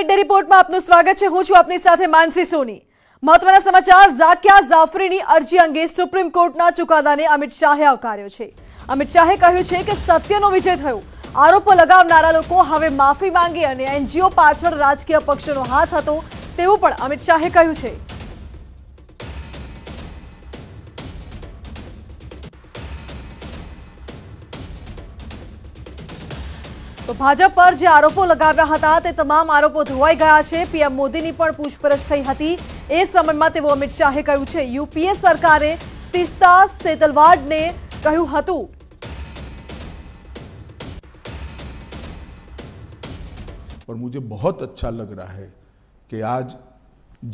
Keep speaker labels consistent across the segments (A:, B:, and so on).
A: mid રિપોર્ટમાં આપનું સ્વાગત છે હું છું આપની સાથે માનસી સોની મહત્વના સમાચાર ઝાકિયા જાફરીની અરજી અંગે સુપ્રીમ કોર્ટના ચુકાદાને અમિત શાહે આવકાર્યો છે અમિત શાહે કહ્યું છે કે સત્યનો વિજય થયો આરોપો લગાવનારા લોકો હવે માફી માંગે અને એનજીઓ પાછળ રાજકીય પક્ષોનો હાથ હતો તેવું પણ અમિત શાહે કહ્યું છે तो भाजप पर जो आरोपों लगवाया था आरोपों धोवाई गया है पीएम मोदी की पूछपरछ थी थी समय में अमित शाह कहूं यूपीए सरकारे तीस्ता सेतलवाड ने कहू
B: पर मुझे बहुत अच्छा लग रहा है कि आज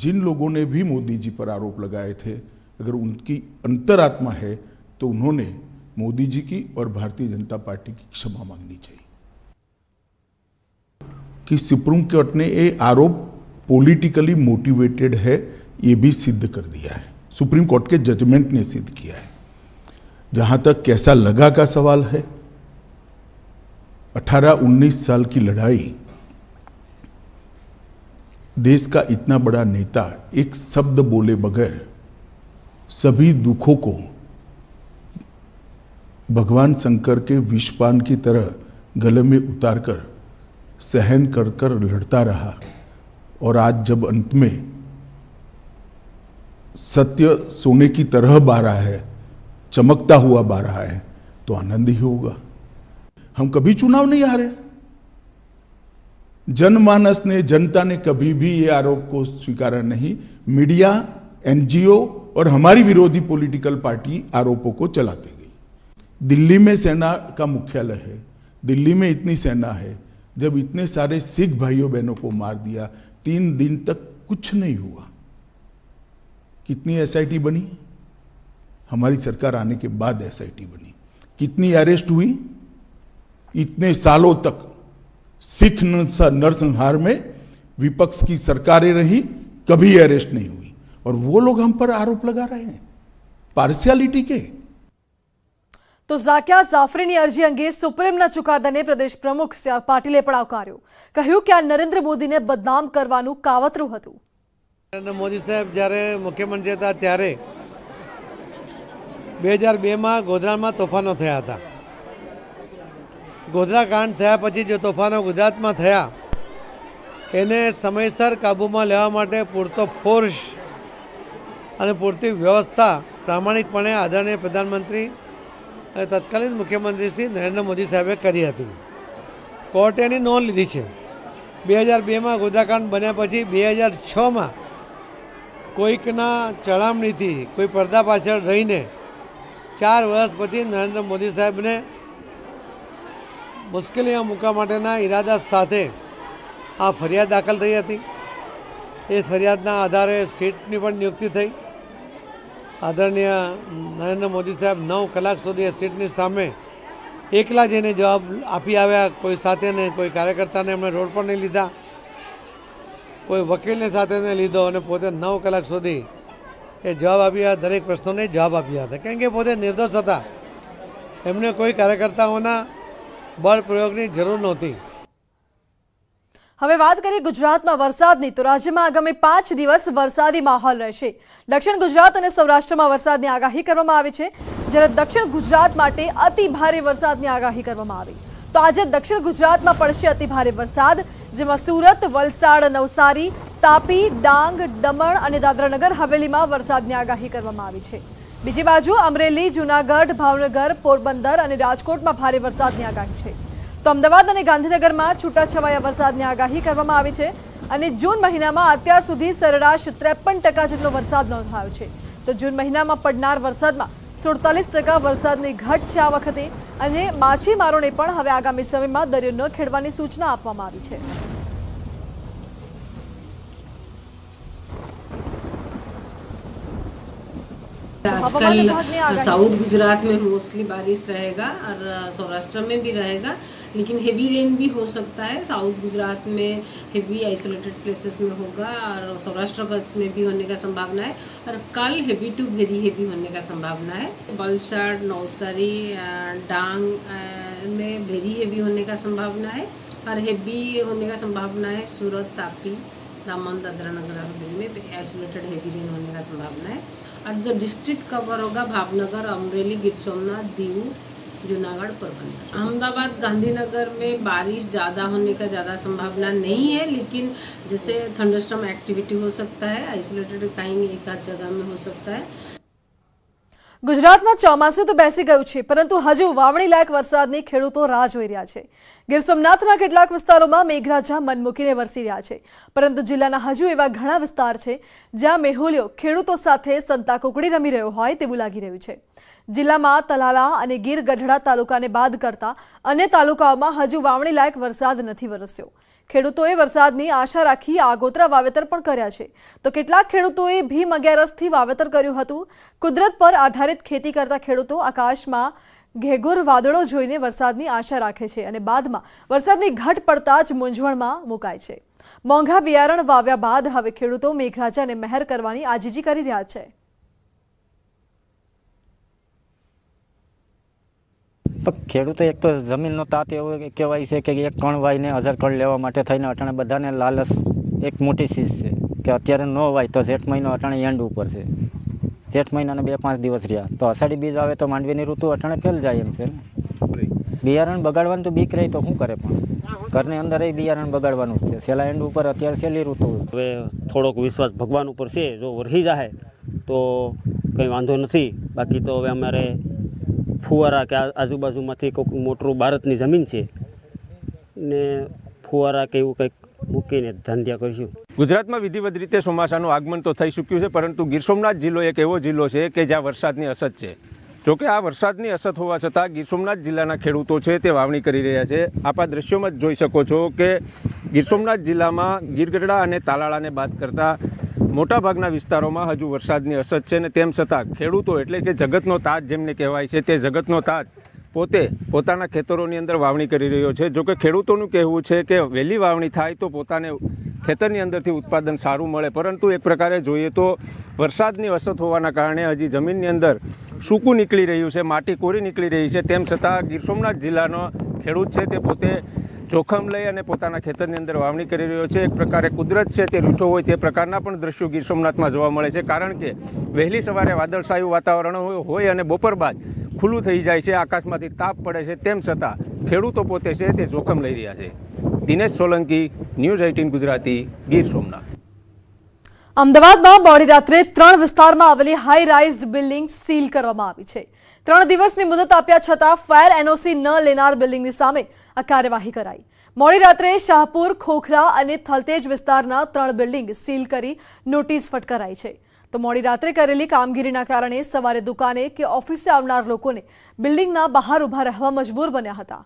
B: जिन लोगों ने भी मोदी जी पर आरोप लगाए थे अगर उनकी अंतरात्मा है तो उन्होंने मोदी जी की और भारतीय जनता पार्टी की क्षमा मांगनी चाहिए कि सुप्रीम कोर्ट ने ये आरोप पॉलिटिकली मोटिवेटेड है ये भी सिद्ध कर दिया है सुप्रीम कोर्ट के जजमेंट ने सिद्ध किया है जहां तक कैसा लगा का सवाल है 18-19 साल की लड़ाई देश का इतना बड़ा नेता एक शब्द बोले बगैर सभी दुखों को भगवान शंकर के विषपान की तरह गले में उतारकर सहन कर कर लड़ता रहा और आज जब अंत में सत्य सोने की तरह बारा है चमकता हुआ बारा है तो आनंद ही होगा हम कभी चुनाव नहीं हारे जनमानस ने जनता ने कभी भी ये आरोप को स्वीकारा नहीं मीडिया एनजीओ और हमारी विरोधी पॉलिटिकल पार्टी आरोपों को चलाते गई दिल्ली में सेना का मुख्यालय है दिल्ली में इतनी सेना है जब इतने सारे सिख भाइयों बहनों को मार दिया तीन दिन तक कुछ नहीं हुआ कितनी एसआईटी बनी हमारी सरकार आने के बाद एसआईटी बनी कितनी अरेस्ट हुई इतने सालों तक सिख नरसंहार में विपक्ष की सरकारें रही कभी अरेस्ट नहीं हुई और वो लोग हम पर आरोप लगा रहे हैं पार्शियलिटी के
A: તો ઝાકિયા જાફરીની અરજી અંગે સુપ્રીમના ચુકાદાને પ્રદેશ પ્રમુખ પાટીલે પણ આવકાર્યો કહ્યું કે આ નરેન્દ્ર મોદીને બદનામ કરવાનું કાવતરું હતું
C: નરેન્દ્ર મોદી સાહેબ જ્યારે મુખ્યમંત્રી હતા ત્યારે બે હજાર બેમાં ગોધરામાં તોફાનો થયા હતા ગોધરા કાંડ થયા પછી જે તોફાનો ગુજરાતમાં થયા એને સમયસર કાબૂમાં લેવા માટે પૂરતો ફોર્સ અને પૂરતી વ્યવસ્થા પ્રામાણિકપણે આદરણીય પ્રધાનમંત્રી અને તત્કાલીન મુખ્યમંત્રી શ્રી નરેન્દ્ર મોદી સાહેબે કરી હતી કોર્ટે એની નોંધ લીધી છે બે હજાર બેમાં ગોદાકાંડ બન્યા પછી બે હજાર છમાં કોઈકના ચડામણીથી કોઈ પડદા પાછળ રહીને ચાર વર્ષ પછી નરેન્દ્ર મોદી સાહેબને મુશ્કેલીમાં મૂકવા માટેના ઈરાદા સાથે આ ફરિયાદ દાખલ થઈ હતી એ ફરિયાદના આધારે સીટની પણ નિયુક્તિ થઈ આદરણીય નરેન્દ્ર મોદી સાહેબ નવ કલાક સુધી આ સીટની સામે એકલા જઈને જવાબ આપી આવ્યા કોઈ સાથે ને કોઈ કાર્યકર્તાને એમણે રોડ પર નહીં લીધા કોઈ વકીલને સાથે નહીં લીધો અને પોતે નવ કલાક સુધી એ જવાબ આપ્યા દરેક પ્રશ્નોને જવાબ આપ્યા હતા કેમ કે પોતે નિર્દોષ હતા એમને કોઈ કાર્યકર્તાઓના બળપ્રયોગની જરૂર નહોતી
A: હવે વાત કરીએ ગુજરાતમાં વરસાદની તો રાજ્યમાં આગામી પાંચ દિવસ વરસાદી માહોલ રહેશે દક્ષિણ ગુજરાત અને સૌરાષ્ટ્રમાં વરસાદની આગાહી કરવામાં આવી છે જ્યારે દક્ષિણ ગુજરાત માટે અતિ ભારે વરસાદની આગાહી કરવામાં આવી તો આજે દક્ષિણ ગુજરાતમાં પડશે અતિ ભારે વરસાદ જેમાં સુરત વલસાડ નવસારી તાપી ડાંગ દમણ અને દાદરાનગર હવેલીમાં વરસાદની આગાહી કરવામાં આવી છે બીજી બાજુ અમરેલી જૂનાગઢ ભાવનગર પોરબંદર અને રાજકોટમાં ભારે વરસાદની આગાહી છે તો અમદાવાદ અને ગાંધીનગરમાં છૂટાછવાયા વરસાદની આગાહી કરવામાં આવી છે અને જૂન મહિનામાં અત્યાર સુધી સરેરાશ ત્રેપન જેટલો વરસાદ નોંધાયો છે તો જૂન મહિનામાં પડનાર વરસાદમાં સુડતાલીસ ટકા વરસાદની ઘટ છે આ વખતે અને માછીમારોને પણ હવે આગામી સમયમાં દરિયો ન ખેડવાની સૂચના આપવામાં આવી છે
D: आजकल साउथ गुजरात में मोस्टली बारिश रहेगा और सौराष्ट्र में भी लेकिन हेवी रेन भी हो सकता है साउथ गुजरात में हेवी आइसोलेटेड प्लेसेस में होगा और सौराष्ट्र कच्छ में भी होने का संभावना है और कल हेवी टू वेरी हेवी होने का संभावना है बलसाड़ नवसारी डांग में वेरी हेवी होने का संभावना है और हेवी होने का संभावना है सूरत तापी दामन दादरा नगर हवेली में आइसोलेटेड हेवी रेन होने का संभावना है और जो डिस्ट्रिक्ट कवर होगा भावनगर अमरेली गिर सोमनाथ दीव जूनागढ़ पोरबंदर अहमदाबाद गांधीनगर में बारिश ज़्यादा होने का ज़्यादा संभावना नहीं है लेकिन जैसे थंडरस्टॉम एक्टिविटी हो सकता है आइसोलेटेड कहीं एक आध जगह में हो सकता है
A: ગુજરાતમાં ચોમાસું તો બેસી ગયું છે પરંતુ હજુ વાવણી લાયક વરસાદની ખેડૂતો રાહ જોઈ રહ્યા છે ગીર સોમનાથના કેટલાક વિસ્તારોમાં મેઘરાજા મન મૂકીને વરસી રહ્યા છે પરંતુ જિલ્લાના હજુ એવા ઘણા વિસ્તાર છે જ્યાં મેહુલ્યો ખેડૂતો સાથે સંતા કુકડી રમી રહ્યો હોય તેવું લાગી રહ્યું છે જિલ્લામાં તલાલા અને ગીર ગઢડા તાલુકાને બાદ કરતા અન્ય તાલુકાઓમાં હજુ વાવણી લાયક વરસાદ નથી વરસ્યો ખેડૂતોએ વરસાદની આશા રાખી આગોતરા વાવેતર પણ કર્યા છે તો કેટલાક ખેડૂતોએ ભીમ અગિયારસથી વાવેતર કર્યું હતું કુદરત પર આધારિત ખેતી કરતા ખેડૂતો આકાશમાં ઘેઘુર વાદળો જોઈને વરસાદની આશા રાખે છે અને બાદમાં વરસાદની ઘટ પડતા જ મૂંઝવણમાં મુકાય છે મોંઘા બિયારણ વાવ્યા બાદ હવે ખેડૂતો મેઘરાજાને મહેર કરવાની આજીજી કરી રહ્યા છે
E: પણ ખેડૂતો એક તો જમીનનો તાત એવો કહેવાય છે કે એક કણ વાઈને હજાર કણ લેવા માટે થઈને અટાણે બધાને લાલચ એક મોટી ચીજ છે કે અત્યારે ન વાય તો જેઠ મહિનો અટાણે એન્ડ ઉપર છે જેઠ મહિનાને બે પાંચ દિવસ રહ્યા તો અષાઢી બીજ આવે તો માંડવીની ઋતુ અટાણે ફેલ જાય એમ છે બિયારણ બગાડવાનું તો બીક રહી તો શું કરે પણ ઘરની અંદર એ બિયારણ બગાડવાનું જ છે છેલ્લા એન્ડ ઉપર અત્યારે છેલ્લી ઋતુ હવે થોડોક વિશ્વાસ ભગવાન ઉપર છે જો વરસી જાય તો કંઈ વાંધો નથી બાકી તો હવે અમારે ફુવારા કે આજુબાજુમાંથી કોઈક મોટું ભારતની જમીન છે ને ફુવારા કે એવું કંઈક મૂકીને ધંધ્યા કરીશું ગુજરાતમાં વિધિવત રીતે ચોમાસાનું આગમન તો થઈ ચૂક્યું છે પરંતુ ગીર સોમનાથ જિલ્લો એક એવો જિલ્લો છે કે જ્યાં વરસાદની અસર છે જોકે આ વરસાદની અસર હોવા છતાં ગીર સોમનાથ જિલ્લાના ખેડૂતો છે તે વાવણી કરી રહ્યા છે આપ આ દ્રશ્યોમાં જ જોઈ શકો છો કે ગીર સોમનાથ જિલ્લામાં ગીરગઢડા અને તાલાળાને બાદ કરતાં મોટાભાગના વિસ્તારોમાં હજુ વરસાદની અસર છે ને તેમ છતાં ખેડૂતો એટલે કે જગતનો તાજ જેમને કહેવાય છે તે જગતનો તાજ પોતે પોતાના ખેતરોની અંદર વાવણી કરી રહ્યો છે જોકે ખેડૂતોનું કહેવું છે કે વહેલી વાવણી થાય તો પોતાને ખેતરની અંદરથી ઉત્પાદન સારું મળે પરંતુ એક પ્રકારે જોઈએ તો વરસાદની અસર હોવાના કારણે હજી જમીનની અંદર સૂકું નીકળી રહ્યું છે માટી કોરી નીકળી રહી છે તેમ છતાં ગીર સોમનાથ જિલ્લાનો ખેડૂત છે તે પોતે જોખમ લઈ અને પોતાના ખેતરની અંદર વાવણી કરી રહ્યો છે એક પ્રકારે કુદરત છે તે રૂઠો હોય તે પ્રકારના પણ દ્રશ્યો ગીર સોમનાથમાં જોવા મળે છે કારણ કે વહેલી સવારે વાદળછાયું વાતાવરણ હોય અને બપોર બાદ ખુલ્લું થઈ જાય છે આકાશમાંથી તાપ પડે છે તેમ છતાં ખેડૂતો પોતે છે તે જોખમ લઈ રહ્યા છે દિનેશ સોલંકી ન્યૂઝ એઇટીન ગુજરાતી
A: ગીર સોમનાથ અમદાવાદમાં મોડી રાત્રે ત્રણ વિસ્તારમાં આવેલી હાઈ રાઇઝ બિલ્ડિંગ સીલ કરવામાં આવી છે ત્રણ દિવસની મુદત આપ્યા છતાં ફાયર એનઓસી ન લેનાર બિલ્ડિંગની સામે આ કાર્યવાહી કરાઈ મોડી રાત્રે શાહપુર ખોખરા અને થલતેજ વિસ્તારના ત્રણ બિલ્ડિંગ સીલ કરી નોટિસ ફટકારાઈ છે તો મોડી રાત્રે કરેલી કામગીરીના કારણે સવારે દુકાને કે ઓફિસે આવનાર લોકોને બિલ્ડિંગના બહાર ઊભા રહેવા મજબૂર બન્યા હતા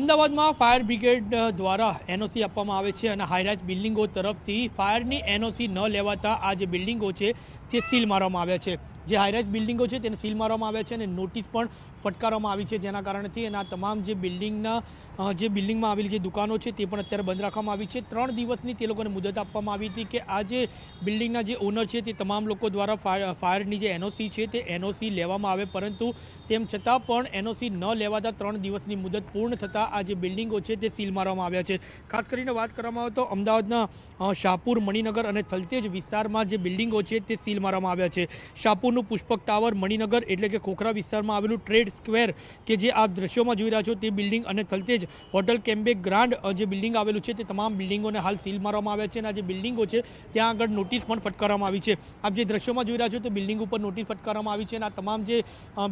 F: અમદાવાદમાં ફાયર બ્રિગેડ દ્વારા એનઓસી આપવામાં આવે છે અને હાઈરાઇઝ બિલ્ડિંગો તરફથી ફાયરની એનઓસી ન લેવાતા આ જે બિલ્ડિંગો છે તે સીલ મારવામાં આવ્યા છે જે હાઈરાઇઝ બિલ્ડિંગો છે તેને સીલ મારવામાં આવ્યા છે અને નોટિસ પણ ફટકારવામાં આવી છે જેના કારણથી એના તમામ જે બિલ્ડિંગના જે બિલ્ડિંગમાં આવેલી જે દુકાનો છે તે પણ અત્યારે બંધ રાખવામાં આવી છે ત્રણ દિવસની તે લોકોને મુદત આપવામાં આવી હતી કે આ જે બિલ્ડિંગના જે ઓનર છે તે તમામ લોકો દ્વારા ફાયરની જે એનઓસી છે તે એનઓસી લેવામાં આવે પરંતુ તેમ છતાં પણ એનઓસી ન લેવાતા ત્રણ દિવસની મુદત પૂર્ણ થતાં આ જે બિલ્ડિંગો છે તે સીલ મારવામાં આવ્યા છે ખાસ કરીને વાત કરવામાં આવે તો અમદાવાદના શાહપુર મણિનગર અને થલતેજ વિસ્તારમાં જે બિલ્ડિંગો છે તે સીલ મારવામાં આવ્યા છે શાહપુર વિસ્તારનું પુષ્પક ટાવર મણિનગર એટલે કે ખોખરા વિસ્તારમાં આવેલું ટ્રેડ સ્ક્વેર કે જે આપ દ્રશ્યોમાં જોઈ રહ્યા છો તે બિલ્ડિંગ અને તલતેજ હોટલ કેમ્બે ગ્રાન્ડ જે બિલ્ડિંગ આવેલું છે તે તમામ બિલ્ડિંગોને હાલ સીલ મારવામાં આવ્યા છે અને આ જે બિલ્ડિંગો છે ત્યાં આગળ નોટિસ પણ ફટકારવામાં આવી છે આપ જે દ્રશ્યોમાં જોઈ રહ્યા છો તે બિલ્ડિંગ ઉપર નોટિસ ફટકારવામાં આવી છે અને આ તમામ જે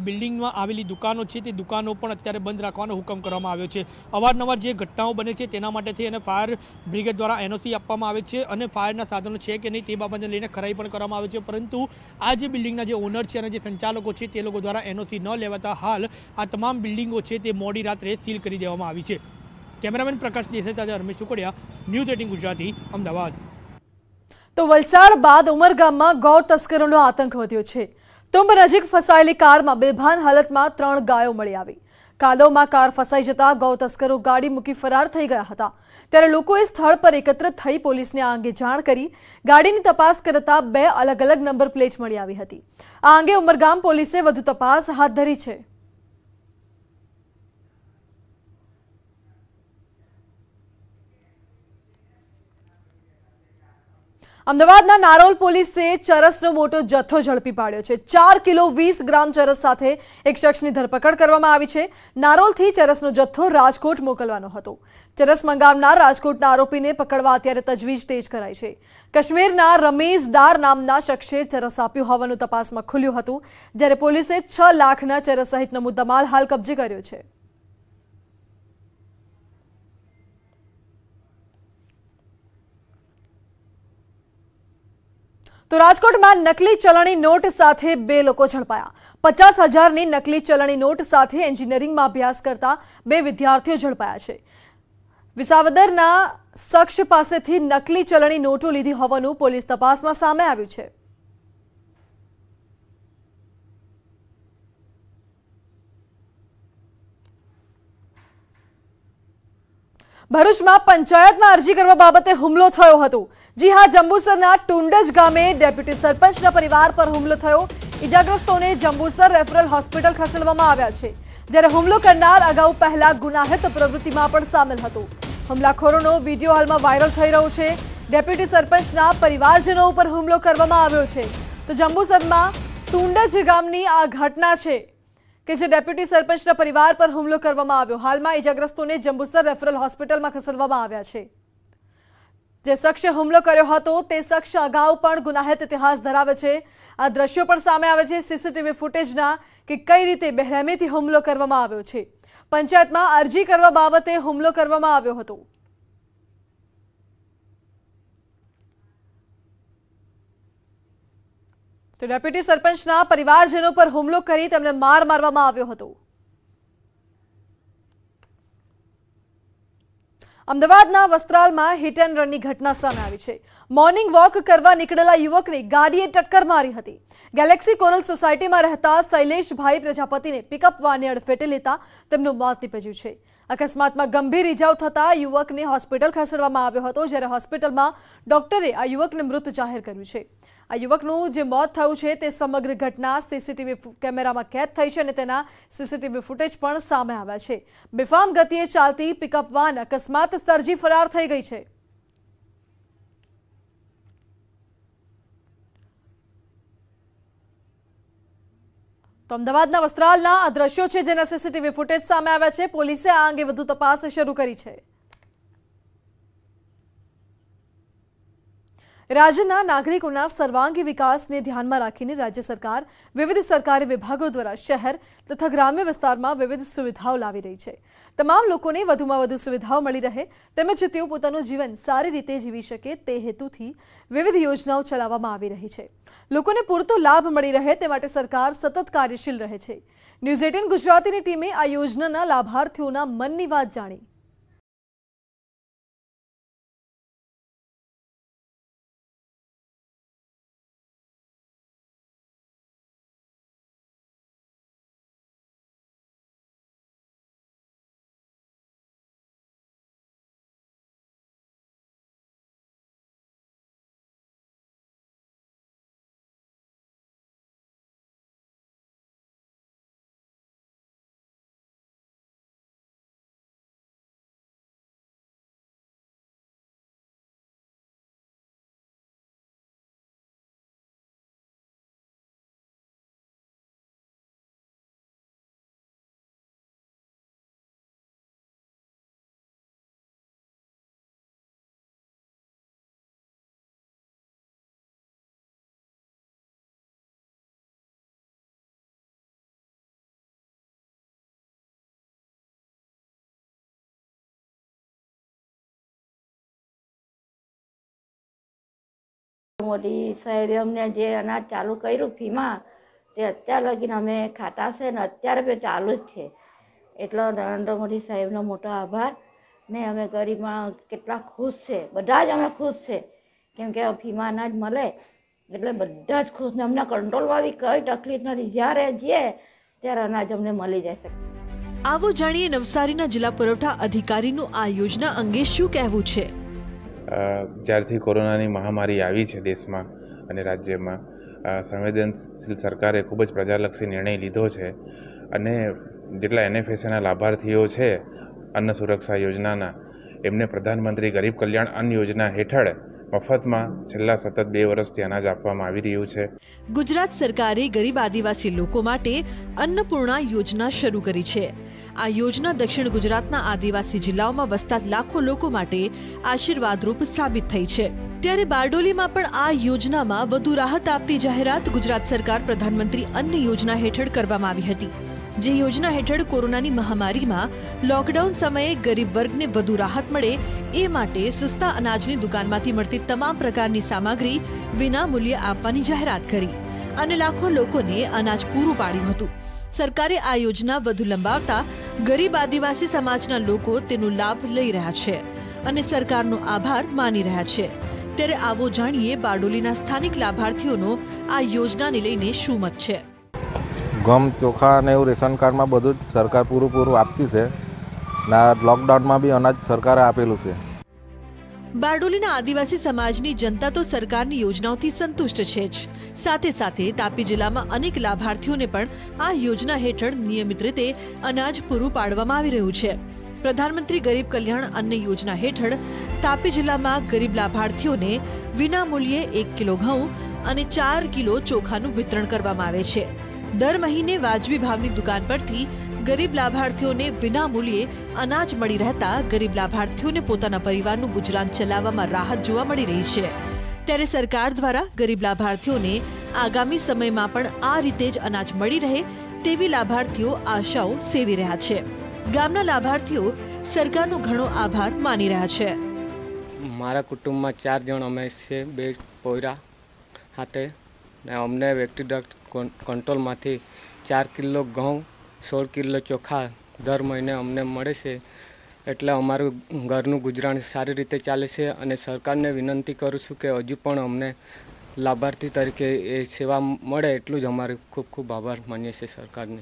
F: બિલ્ડિંગમાં આવેલી દુકાનો છે તે દુકાનો પણ અત્યારે બંધ રાખવાનો હુકમ કરવામાં આવ્યો છે અવારનવાર જે ઘટનાઓ બને છે તેના માટેથી એને ફાયર બ્રિગેડ દ્વારા એનઓસી આપવામાં આવે છે અને ફાયરના સાધનો છે કે નહીં તે બાબતને લઈને ખરાઈ પણ કરવામાં આવે છે પરંતુ આ જે બિલ્ડિંગના જે ઓનર છે અને જે સંચાલકો છે તે લોકો દ્વારા એનઓસી ન લેવાતા હાલ આ તમામ બિલ્ડિંગો છે તે મોડી રાત્રે સીલ કરી દેવામાં આવી છે કેમેરામેન પ્રકાશ દેસાઈ સાથે રમેશ ચુકડિયા ન્યૂઝ એટીન ગુજરાતી અમદાવાદ
A: તો વલસાડ બાદ ઉમરગામમાં ગૌર તસ્કરોનો આતંક વધ્યો છે તોંબ નજીક ફસાયેલી કારમાં બેભાન હાલતમાં ત્રણ ગાયો મળી આવી કાદવમાં કાર ફસાઈ જતા ગૌ તસ્કરો ગાડી મૂકી ફરાર થઈ ગયા હતા ત્યારે લોકોએ સ્થળ પર એકત્ર થઈ પોલીસને આ અંગે જાણ કરી ગાડીની તપાસ કરતા બે અલગ અલગ નંબર પ્લેટ મળી આવી હતી આ અંગે ઉમરગામ પોલીસે વધુ તપાસ હાથ ધરી છે અમદાવાદના નારોલ પોલીસે ચરસનો મોટો જથ્થો ઝડપી પાડ્યો છે ચાર કિલો વીસ ગ્રામ ચરસ સાથે એક શખ્સની ધરપકડ કરવામાં આવી છે નારોલથી ચરસનો જથ્થો રાજકોટ મોકલવાનો હતો ચરસ મંગાવનાર રાજકોટના આરોપીને પકડવા અત્યારે તજવીજ તેજ કરાઈ છે કાશ્મીરના રમેશ ડાર નામના શખ્સે ચરસ આપ્યું હોવાનું તપાસમાં ખુલ્યું હતું જ્યારે પોલીસે છ લાખના ચરસ સહિતનો મુદ્દામાલ હાલ કબજે કર્યો છે તો રાજકોટમાં નકલી ચલણી નોટ સાથે બે લોકો ઝડપાયા પચાસ હજારની નકલી ચલણી નોટ સાથે એન્જિનિયરિંગમાં અભ્યાસ કરતા બે વિદ્યાર્થીઓ ઝડપાયા છે વિસાવદરના શખ્સ પાસેથી નકલી ચલણી નોટો લીધી હોવાનું પોલીસ તપાસમાં સામે આવ્યું છે ભરૂચમાં પંચાયતમાં અરજી કરવા બાબતે હુમલો થયો હતો જી હા જંબુસરના ટુંડજ ગામે ડેપ્યુટી સરપંચના પરિવાર પર હુમલો થયો ઇજાગ્રસ્તોને જંબુસર રેફરલ હોસ્પિટલ ખસેડવામાં આવ્યા છે જ્યારે હુમલો કરનાર અગાઉ પહેલા ગુનાહિત પ્રવૃત્તિમાં પણ સામેલ હતો હુમલાખોરોનો વિડીયો હાલમાં વાયરલ થઈ રહ્યો છે ડેપ્યુટી સરપંચના પરિવારજનો ઉપર હુમલો કરવામાં આવ્યો છે તો જંબુસરમાં ટુંડજ ગામની આ ઘટના છે કે જે ડેપ્યુટી સરપંચના પરિવાર પર હુમલો કરવામાં આવ્યો હાલમાં ઇજાગ્રસ્તોને જંબુસર રેફરલ હોસ્પિટલમાં ખસેડવામાં આવ્યા છે જે શખ્સે હુમલો કર્યો હતો તે શખ્સ અગાઉ પણ ગુનાહિત ઇતિહાસ ધરાવે છે આ દ્રશ્યો પણ સામે આવે છે સીસીટીવી ફૂટેજના કે કઈ રીતે બેરહેમીથી હુમલો કરવામાં આવ્યો છે પંચાયતમાં અરજી કરવા બાબતે હુમલો કરવામાં આવ્યો હતો તો ડેપ્યુટી સરપંચના પરિવારજનો પર હુમલો કરી તેમને માર મારવામાં આવ્યો હતો અમદાવાદના વસ્ત્રાલમાં હિટ એન્ડ રનની ઘટના સામે આવી છે મોર્નિંગ વોક કરવા નીકળેલા યુવકને ગાડીએ ટક્કર મારી હતી ગેલેક્સી કોરલ સોસાયટીમાં રહેતા શૈલેષભાઈ પ્રજાપતિને પિકઅપ વાને અડફેટે લેતા તેમનું મોત નીપજ્યું છે અકસ્માતમાં ગંભીર ઇજાઓ થતાં યુવકને હોસ્પિટલ ખસેડવામાં આવ્યો હતો જ્યારે હોસ્પિટલમાં ડોક્ટરે આ યુવકને મૃત જાહેર કર્યું છે આ યુવકનું જે મોત થયું છે તે સમગ્ર ઘટના સીસીટીવી કેમેરામાં કેદ થઈ છે અને તેના સીસીટીવી ફૂટેજ પણ સામે આવ્યા છે બેફામ ગતિએ ચાલતી પિકઅપ વાન અકસ્માત સર્જી ફરાર થઈ ગઈ છે તો અમદાવાદના વસ્ત્રાલના આ દ્રશ્યો છે જેના સીસીટીવી ફૂટેજ સામે આવ્યા છે પોલીસે આ અંગે વધુ તપાસ શરૂ કરી છે રાજ્યના નાગરિકોના સર્વાંગી વિકાસને ધ્યાનમાં રાખીને રાજ્ય સરકાર વિવિધ સરકારી વિભાગો દ્વારા શહેર તથા ગ્રામ્ય વિસ્તારમાં વિવિધ સુવિધાઓ લાવી રહી છે તમામ લોકોને વધુમાં વધુ સુવિધાઓ મળી રહે તેમજ તેઓ પોતાનું જીવન સારી રીતે જીવી શકે તે હેતુથી વિવિધ યોજનાઓ ચલાવવામાં આવી રહી છે લોકોને પૂરતો લાભ મળી રહે તે માટે સરકાર સતત કાર્યશીલ રહે
D: છે ન્યૂઝ એટીન ગુજરાતીની ટીમે આ યોજનાના લાભાર્થીઓના મનની વાત જાણી મોદી સાહેબે અમને જે અનાજ ચાલુ કર્યું ફીમાં તે અત્યાર લગીને અમે ખાતા છે ને અત્યારે બી ચાલુ જ છે એટલો નરેન્દ્ર મોદી સાહેબનો મોટો આભાર ને અમે ગરીબમાં કેટલા ખુશ છે બધા જ અમે ખુશ છે કેમ કે ફીમાં અનાજ મળે એટલે બધા જ ખુશ ને અમને કંટ્રોલમાં બી કઈ તકલીફ નથી જ્યારે જઈએ ત્યારે અનાજ અમને મળી જાય છે આવો જાણીએ નવસારીના જિલ્લા પુરવઠા અધિકારીનું આ યોજના અંગે શું કહેવું છે
E: જ્યારથી કોરોનાની મહામારી આવી છે દેશમાં અને રાજ્યમાં સંવેદનશીલ સરકારે ખૂબ જ પ્રજાલક્ષી નિર્ણય લીધો છે અને જેટલા એનએફએસએના લાભાર્થીઓ છે અન્ન સુરક્ષા યોજનાના એમને પ્રધાનમંત્રી ગરીબ કલ્યાણ અન્ન યોજના હેઠળ મફતમાં છેલ્લા સતત બે વર્ષથી અનાજ આપવામાં આવી રહ્યું છે
D: ગુજરાત સરકારે ગરીબ આદિવાસી લોકો માટે અન્નપૂર્ણા યોજના શરૂ કરી છે આ યોજના દક્ષિણ ગુજરાતના આદિવાસી જિલ્લાઓમાં વસતા લાખો લોકો માટે આશીર્વાદરૂપ સાબિત થઈ છે ત્યારે બારડોલીમાં પણ આ યોજનામાં વધુ રાહત આપતી જાહેરાત ગુજરાત સરકાર પ્રધાનમંત્રી અન્ન યોજના હેઠળ કરવામાં આવી હતી જે યોજના હેઠળ કોરોનાની મહામારીમાં લોકડાઉન સમયે ગરીબ વર્ગને વધુ રાહત મળે એ માટે સસ્તા અનાજની દુકાનમાંથી મળતી તમામ પ્રકારની સામગ્રી વિનામૂલ્યે આપવાની જાહેરાત કરી અને લાખો લોકોને અનાજ પૂરું પાડ્યું હતું સરકારે આ યોજના વધુ લંબાવતા ગરીબ આદિવાસી સમાજના લોકો તેનો લાભ લઈ રહ્યા છે અને સરકારનો આભાર માની રહ્યા છે ત્યારે આવો જાણીએ બારડોલીના સ્થાનિક લાભાર્થીઓનો આ યોજનાને લઈને શું મત છે
E: ઘમ ચોખા અને એવું રેશન કાર્ડમાં બધું જ સરકાર પૂરું પૂરું આપતી છે અને લોકડાઉનમાં બી અનાજ સરકારે આપેલું છે
D: બારડોલીના આદિવાસી સમાજની જનતા તો સરકારની યોજનાઓથી સંતુષ્ટ છે જ સાથે સાથે તાપી જિલ્લામાં અનેક લાભાર્થીઓને પણ આ યોજના હેઠળ નિયમિત રીતે અનાજ પૂરું પાડવામાં આવી રહ્યું છે પ્રધાનમંત્રી ગરીબ કલ્યાણ અન્ન યોજના હેઠળ તાપી જિલ્લામાં ગરીબ લાભાર્થીઓને વિનામૂલ્યે એક કિલો ઘઉં અને ચાર કિલો ચોખાનું વિતરણ કરવામાં આવે છે દર મહિને વાજબી ભાવની દુકાન પરથી ગરીબ લાભાર્થીઓને વિના મૂલ્યે અનાજ મળી રહેતા ગરીબ લાભાર્થીઓને પોતાના પરિવારનું ગુજરાન ચલાવવામાં રાહત જોવા મળી રહી છે ત્યારે સરકાર દ્વારા ગરીબ લાભાર્થીઓને આગામી સમયમાં પણ આ રીતે જ અનાજ મળી રહે તેવી લાભાર્થીઓ આશાઓ સેવી રહ્યા છે ગામના લાભાર્થીઓ સરકારનો ઘણો આભાર માની રહ્યા છે
C: મારા કુટુંબમાં ચાર જણ અમે છે બે પોયરા હાથે ને અમને વ્યક્તિગત કંટ્રોલમાંથી ચાર કિલો ઘઉં સોળ કિલો ચોખા દર મહિને અમને મળે છે એટલે અમારું ઘરનું ગુજરાન સારી રીતે ચાલે છે અને સરકારને વિનંતી કરું છું કે હજુ પણ અમને લાભાર્થી તરીકે એ સેવા મળે એટલું જ અમારું ખૂબ ખૂબ આભાર માનીએ છીએ સરકારને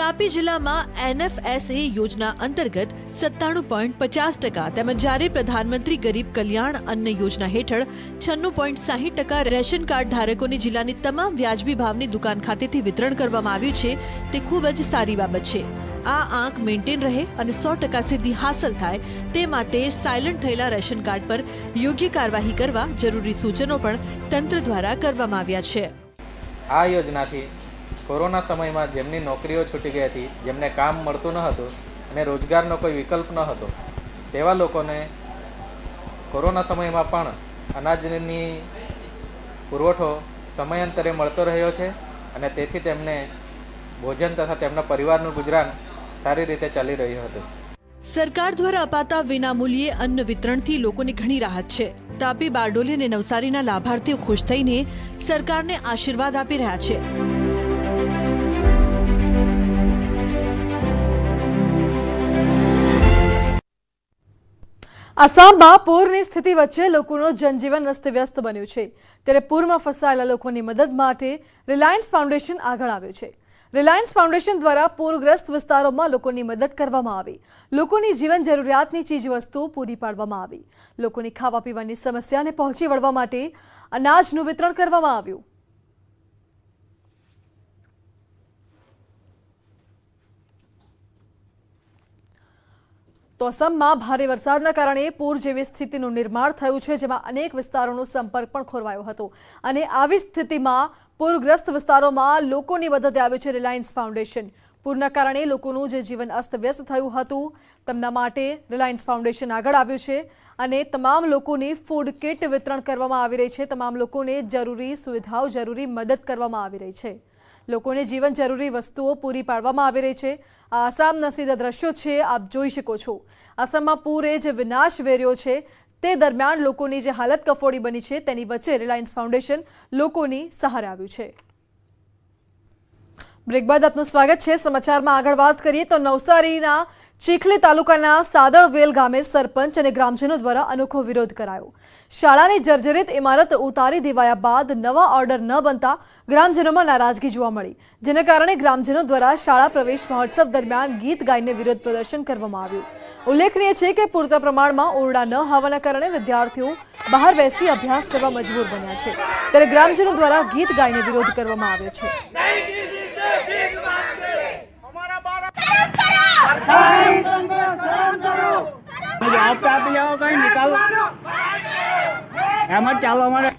D: તાપી જિલ્લામાં એનએફએસએ યોજના અંતર્ગત સત્તાણું પોઈન્ટ પચાસ ટકા તેમજ જ્યારે પ્રધાનમંત્રી ગરીબ કલ્યાણ અન્ન યોજના હેઠળ છન્નું પોઈન્ટ સાહીઠ ટકા રેશન કાર્ડ ધારકોને જિલ્લાની તમામ વ્યાજબી ભાવની દુકાન ખાતેથી વિતરણ કરવામાં આવ્યું છે તે ખૂબ જ સારી બાબત છે આ આંક મેન્ટેન રહે અને સો ટકા સિદ્ધિ હાંસલ થાય તે માટે સાયલન્ટ થયેલા રેશન કાર્ડ પર યોગ્ય કાર્યવાહી કરવા જરૂરી સૂચનો પણ તંત્ર દ્વારા કરવામાં આવ્યા છે
C: આ યોજનાથી કોરોના સમયમાં જેમની નોકરીઓ છૂટી ગઈ હતી જેમને કામ મળતું ન હતું અને રોજગારનો કોઈ વિકલ્પ ન હતો તેવા લોકોને કોરોના સમયમાં પણ અનાજની પુરવઠો સમયાંતરે મળતો રહ્યો છે અને તેથી તેમને ભોજન તથા તેમના પરિવારનું ગુજરાન સારી રીતે ચાલી રહ્યું હતું
D: સરકાર દ્વારા અપાતા વિનામૂલ્યે અન્ન વિતરણથી લોકોને ઘણી રાહત છે તાપી બારડોલી અને નવસારીના લાભાર્થીઓ ખુશ થઈને સરકારને આશીર્વાદ આપી રહ્યા છે
A: આસામમાં પૂરની સ્થિતિ વચ્ચે લોકોનું જનજીવન અસ્તવ્યસ્ત બન્યું છે ત્યારે પૂરમાં ફસાયેલા લોકોની મદદ માટે રિલાયન્સ ફાઉન્ડેશન આગળ આવ્યું છે રિલાયન્સ ફાઉન્ડેશન દ્વારા પૂરગ્રસ્ત વિસ્તારોમાં લોકોની મદદ કરવામાં આવી લોકોની જીવન જરૂરિયાતની ચીજવસ્તુઓ પૂરી પાડવામાં આવી લોકોની ખાવા પીવાની સમસ્યાને પહોંચી વળવા માટે અનાજનું વિતરણ કરવામાં આવ્યું તો અસમમાં ભારે વરસાદના કારણે પૂર જેવી સ્થિતિનું નિર્માણ થયું છે જેમાં અનેક વિસ્તારોનો સંપર્ક પણ ખોરવાયો હતો અને આવી સ્થિતિમાં પૂરગ્રસ્ત વિસ્તારોમાં લોકોની મદદે આવ્યું છે રિલાયન્સ ફાઉન્ડેશન પૂરના કારણે લોકોનું જે જીવન અસ્તવ્યસ્ત થયું હતું તેમના માટે રિલાયન્સ ફાઉન્ડેશન આગળ આવ્યું છે અને તમામ લોકોની ફૂડ કિટ વિતરણ કરવામાં આવી રહી છે તમામ લોકોને જરૂરી સુવિધાઓ જરૂરી મદદ કરવામાં આવી રહી છે લોકોને જીવન જરૂરી વસ્તુઓ પૂરી પાડવામાં આવી રહી છે આ આસામના સીધા દ્રશ્યો છે આપ જોઈ શકો છો આસામમાં પૂરે જે વિનાશ વેર્યો છે તે દરમિયાન લોકોની જે હાલત કફોડી બની છે તેની વચ્ચે રિલાયન્સ ફાઉન્ડેશન લોકોની સહારે આવ્યું છે બ્રેક બાદ આપનું સ્વાગત છે સમાચારમાં આગળ વાત કરીએ તો નવસારીના ચીખલી તાલુકાના સાદળ વેલ ગામે સરપંચ અને ગ્રામજનો દ્વારા અનોખો વિરોધ કરાયો શાળાની જર્જરિત ઇમારત ઉતારી દેવાયા બાદ નવા ઓર્ડર ન બનતા ગ્રામજનોમાં નારાજગી જોવા મળી જેને કારણે ગ્રામજનો દ્વારા શાળા પ્રવેશ મહોત્સવ દરમિયાન ગીત ગાઈને વિરોધ પ્રદર્શન કરવામાં આવ્યું ઉલ્લેખનીય છે કે પૂરતા પ્રમાણમાં ઓરડા ન હોવાના કારણે વિદ્યાર્થીઓ બહાર બેસી અભ્યાસ કરવા મજબૂર બન્યા છે ત્યારે ગ્રામજનો દ્વારા ગીત ગાઈને વિરોધ કરવામાં આવ્યો છે
F: જવાબ
A: આપી જાઓ કઈ નિકાલ એમ ચાલો અમારે